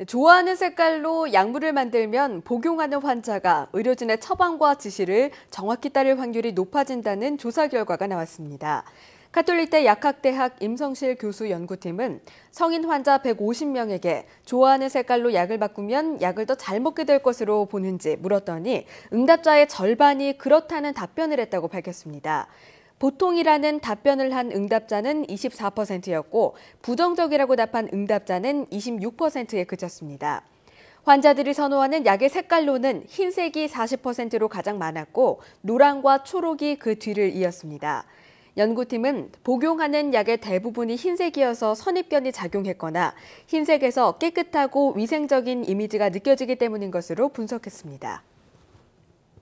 네, 좋아하는 색깔로 약물을 만들면 복용하는 환자가 의료진의 처방과 지시를 정확히 따를 확률이 높아진다는 조사 결과가 나왔습니다. 카톨릭대 약학대학 임성실 교수 연구팀은 성인 환자 150명에게 좋아하는 색깔로 약을 바꾸면 약을 더 잘 먹게 될 것으로 보는지 물었더니 응답자의 절반이 그렇다는 답변을 했다고 밝혔습니다. 보통이라는 답변을 한 응답자는 24%였고 부정적이라고 답한 응답자는 26%에 그쳤습니다. 환자들이 선호하는 약의 색깔로는 흰색이 40%로 가장 많았고 노랑과 초록이 그 뒤를 이었습니다. 연구팀은 복용하는 약의 대부분이 흰색이어서 선입견이 작용했거나 흰색에서 깨끗하고 위생적인 이미지가 느껴지기 때문인 것으로 분석했습니다.